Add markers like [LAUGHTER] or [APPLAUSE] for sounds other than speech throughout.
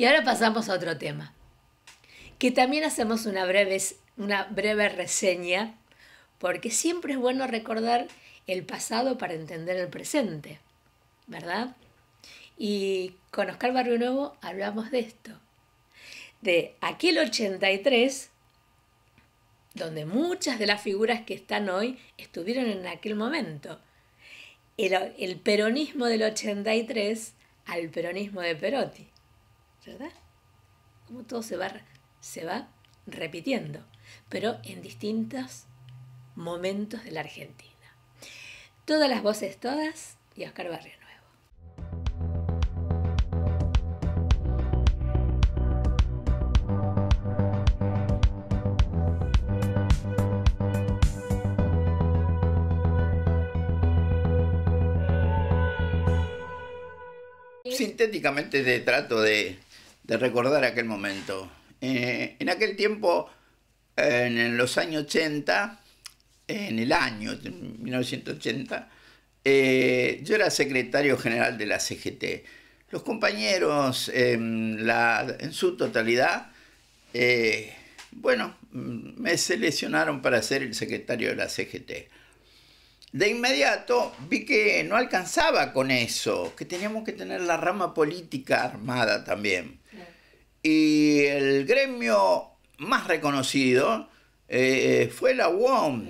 Y ahora pasamos a otro tema, que también hacemos una breve, una breve reseña, porque siempre es bueno recordar el pasado para entender el presente, ¿verdad? Y con Oscar Barrio Nuevo hablamos de esto, de aquel 83, donde muchas de las figuras que están hoy estuvieron en aquel momento. El, el peronismo del 83 al peronismo de Perotti. ¿verdad? Como todo se va, se va repitiendo, pero en distintos momentos de la Argentina. Todas las voces, todas, y Oscar Barrio Nuevo. Sintéticamente te trato de de recordar aquel momento. Eh, en aquel tiempo, en los años 80, en el año 1980, eh, yo era secretario general de la CGT. Los compañeros, en, su totalidad, eh, bueno, me seleccionaron para ser el secretario de la CGT de inmediato vi que no alcanzaba con eso, que teníamos que tener la rama política armada también. Y el gremio más reconocido eh, fue la UOM.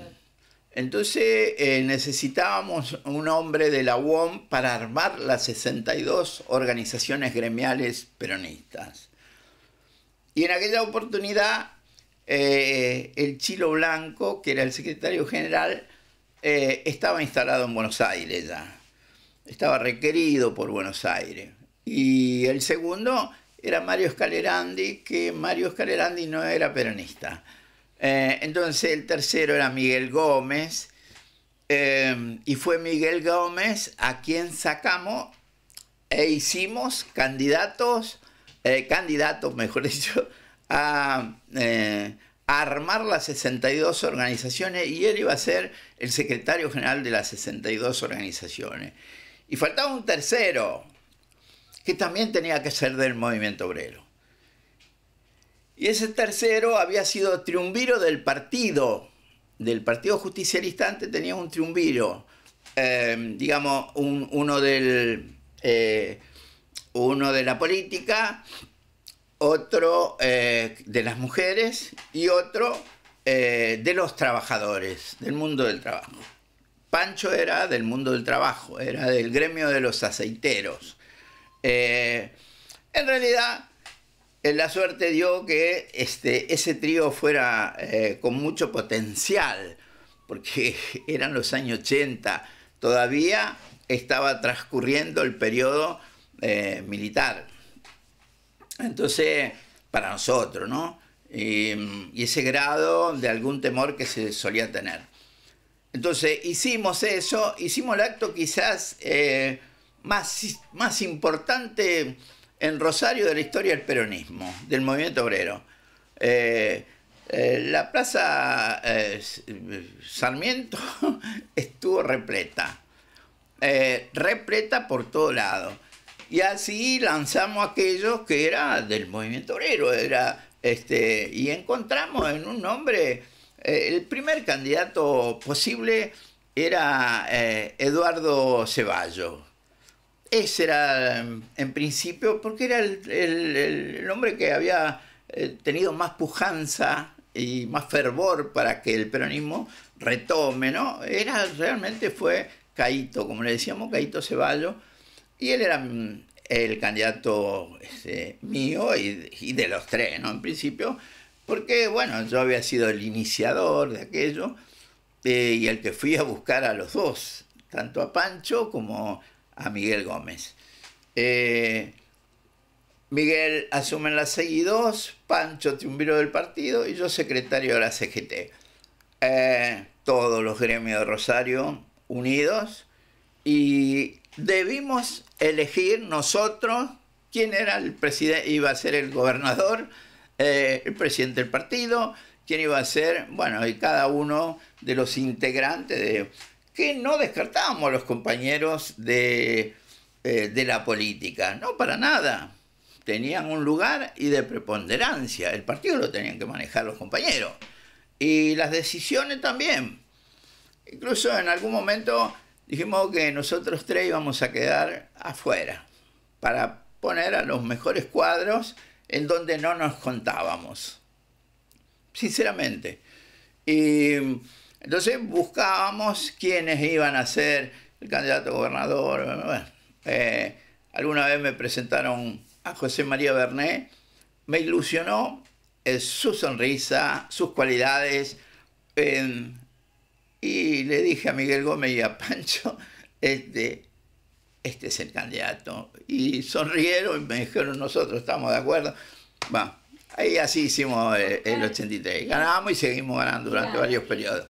Entonces eh, necesitábamos un hombre de la UOM para armar las 62 organizaciones gremiales peronistas. Y en aquella oportunidad, eh, el Chilo Blanco, que era el secretario general, eh, estaba instalado en Buenos Aires ya. Estaba requerido por Buenos Aires. Y el segundo era Mario Scalerandi, que Mario Scalerandi no era peronista. Eh, entonces el tercero era Miguel Gómez, eh, y fue Miguel Gómez a quien sacamos e hicimos candidatos, candidatos, mejor dicho, a armar las 62 organizaciones y él iba a ser el secretario general de las 62 organizaciones. Y faltaba un tercero, que también tenía que ser del movimiento obrero. Y ese tercero había sido triunviro del partido, del partido justicialista antes tenía un triunviro, em, digamos, uno, del, eh, uno de la política, otro eh, de las mujeres y otro eh, de los trabajadores, del mundo del trabajo. Pancho era del mundo del trabajo, era del gremio de los aceiteros. Eh, en realidad, la suerte dio que este, ese trío fuera con mucho potencial, porque [LAUGHS] eran los años 80, todavía estaba transcurriendo el periodo militar. Entonces, para nosotros, ¿no? Em, y, ese grado de algún temor que se solía tener. Entonces, hicimos eso, hicimos el acto quizás eh, más, importante en Rosario de la historia del peronismo, del movimiento obrero. Eh, eh, la plaza Sarmiento [LAUGHS] estuvo repleta, repleta por todo lado. Y así lanzamos aquellos que era del movimiento obrero, era, este, y encontramos en un hombre, eh, el primer candidato posible era eh, Eduardo Ceballo. Ese era, en principio, porque era el, hombre que había eh, tenido más pujanza y más fervor para que el peronismo retome, ¿no? Era, realmente fue Caíto, como le decíamos, Caito Ceballo. Y él era mm, el candidato este, mío y, de los tres, ¿no? En principio, porque, bueno, yo había sido el iniciador de aquello eh, y el que fui a buscar a los dos, tanto a Pancho como a Miguel Gómez. Eh, Miguel asume en la CI Pancho triunviró del partido y yo secretario de la CGT. Eh, todos los gremios de Rosario unidos y debimos elegir nosotros quién era el presidente, iba a ser el gobernador, eh, el presidente del partido, quién iba a ser, bueno, y cada uno de los integrantes de que no descartábamos los compañeros de, eh, de la política, no para nada. Tenían un lugar y de preponderancia, el partido lo tenían que manejar los compañeros. Y las decisiones también. Incluso en algún momento dijimos que nosotros tres íbamos a quedar afuera para poner a los mejores cuadros en donde no nos contábamos, sinceramente. Y entonces buscábamos quiénes iban a ser el candidato gobernador. Eh, alguna vez me presentaron a José María Berné me ilusionó eh, su sonrisa, sus cualidades, y le dije a Miguel Gómez y a [LAUGHS] Pancho, este, este es el candidato. Y sonrieron y me dijeron, nosotros estamos de acuerdo. Va, ahí así hicimos eh, el, el 83. Ganamos y seguimos ganando durante varios periodos.